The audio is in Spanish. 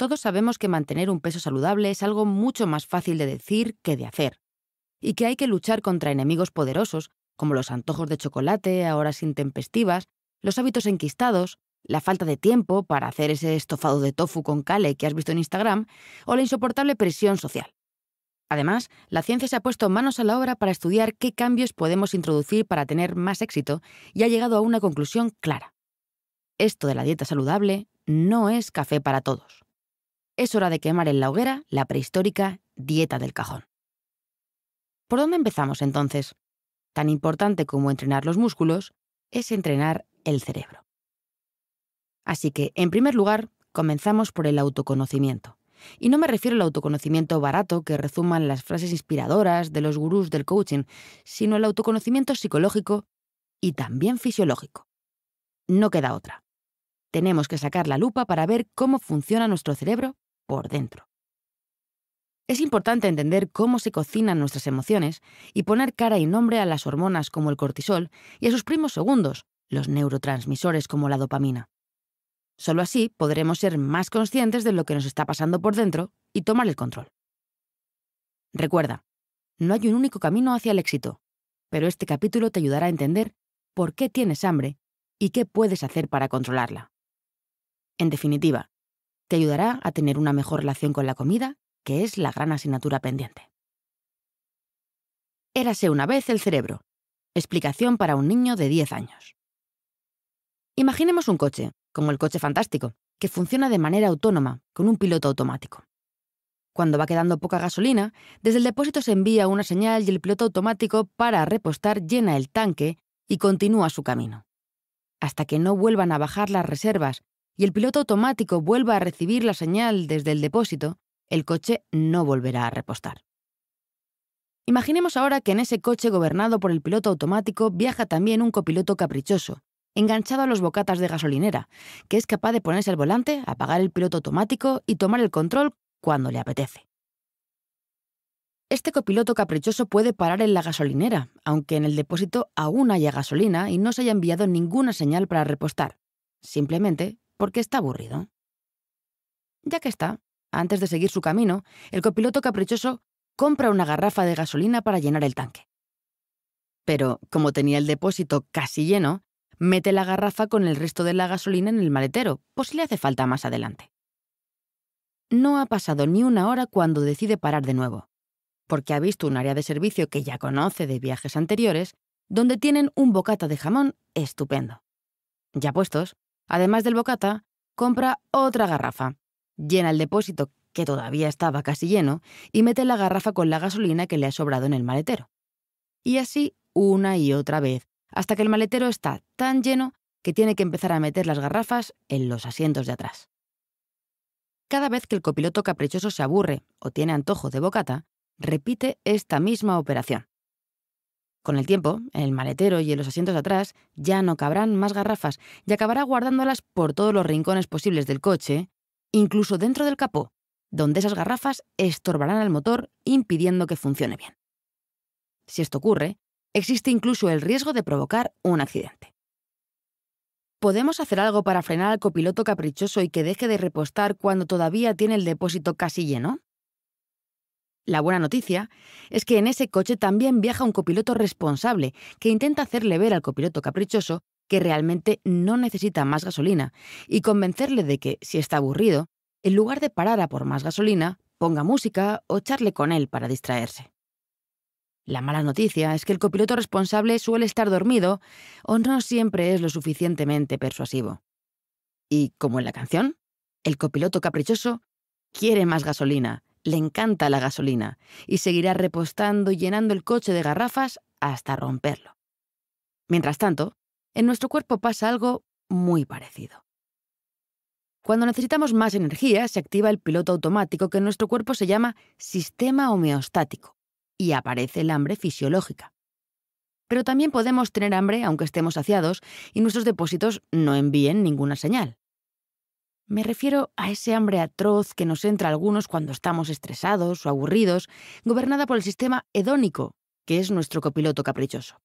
Todos sabemos que mantener un peso saludable es algo mucho más fácil de decir que de hacer, y que hay que luchar contra enemigos poderosos, como los antojos de chocolate a horas intempestivas, los hábitos enquistados, la falta de tiempo para hacer ese estofado de tofu con kale que has visto en Instagram, o la insoportable presión social. Además, la ciencia se ha puesto manos a la obra para estudiar qué cambios podemos introducir para tener más éxito y ha llegado a una conclusión clara. Esto de la dieta saludable no es café para todos es hora de quemar en la hoguera la prehistórica dieta del cajón. ¿Por dónde empezamos entonces? Tan importante como entrenar los músculos es entrenar el cerebro. Así que, en primer lugar, comenzamos por el autoconocimiento. Y no me refiero al autoconocimiento barato que rezuman las frases inspiradoras de los gurús del coaching, sino al autoconocimiento psicológico y también fisiológico. No queda otra. Tenemos que sacar la lupa para ver cómo funciona nuestro cerebro por dentro. Es importante entender cómo se cocinan nuestras emociones y poner cara y nombre a las hormonas como el cortisol y a sus primos segundos, los neurotransmisores como la dopamina. Solo así podremos ser más conscientes de lo que nos está pasando por dentro y tomar el control. Recuerda, no hay un único camino hacia el éxito, pero este capítulo te ayudará a entender por qué tienes hambre y qué puedes hacer para controlarla. En definitiva, te ayudará a tener una mejor relación con la comida, que es la gran asignatura pendiente. Érase una vez el cerebro. Explicación para un niño de 10 años. Imaginemos un coche, como el coche fantástico, que funciona de manera autónoma, con un piloto automático. Cuando va quedando poca gasolina, desde el depósito se envía una señal y el piloto automático para repostar llena el tanque y continúa su camino. Hasta que no vuelvan a bajar las reservas y el piloto automático vuelva a recibir la señal desde el depósito, el coche no volverá a repostar. Imaginemos ahora que en ese coche gobernado por el piloto automático viaja también un copiloto caprichoso, enganchado a los bocatas de gasolinera, que es capaz de ponerse al volante, apagar el piloto automático y tomar el control cuando le apetece. Este copiloto caprichoso puede parar en la gasolinera, aunque en el depósito aún haya gasolina y no se haya enviado ninguna señal para repostar. Simplemente porque está aburrido. Ya que está, antes de seguir su camino, el copiloto caprichoso compra una garrafa de gasolina para llenar el tanque. Pero, como tenía el depósito casi lleno, mete la garrafa con el resto de la gasolina en el maletero, por si le hace falta más adelante. No ha pasado ni una hora cuando decide parar de nuevo, porque ha visto un área de servicio que ya conoce de viajes anteriores, donde tienen un bocata de jamón estupendo. Ya puestos, Además del bocata, compra otra garrafa, llena el depósito, que todavía estaba casi lleno, y mete la garrafa con la gasolina que le ha sobrado en el maletero. Y así una y otra vez, hasta que el maletero está tan lleno que tiene que empezar a meter las garrafas en los asientos de atrás. Cada vez que el copiloto caprichoso se aburre o tiene antojo de bocata, repite esta misma operación. Con el tiempo, en el maletero y en los asientos atrás ya no cabrán más garrafas y acabará guardándolas por todos los rincones posibles del coche, incluso dentro del capó, donde esas garrafas estorbarán al motor impidiendo que funcione bien. Si esto ocurre, existe incluso el riesgo de provocar un accidente. ¿Podemos hacer algo para frenar al copiloto caprichoso y que deje de repostar cuando todavía tiene el depósito casi lleno? La buena noticia es que en ese coche también viaja un copiloto responsable que intenta hacerle ver al copiloto caprichoso que realmente no necesita más gasolina y convencerle de que, si está aburrido, en lugar de parar a por más gasolina, ponga música o charle con él para distraerse. La mala noticia es que el copiloto responsable suele estar dormido o no siempre es lo suficientemente persuasivo. Y como en la canción, el copiloto caprichoso quiere más gasolina le encanta la gasolina y seguirá repostando y llenando el coche de garrafas hasta romperlo. Mientras tanto, en nuestro cuerpo pasa algo muy parecido. Cuando necesitamos más energía, se activa el piloto automático que en nuestro cuerpo se llama sistema homeostático y aparece el hambre fisiológica. Pero también podemos tener hambre aunque estemos saciados y nuestros depósitos no envíen ninguna señal. Me refiero a ese hambre atroz que nos entra a algunos cuando estamos estresados o aburridos, gobernada por el sistema hedónico, que es nuestro copiloto caprichoso.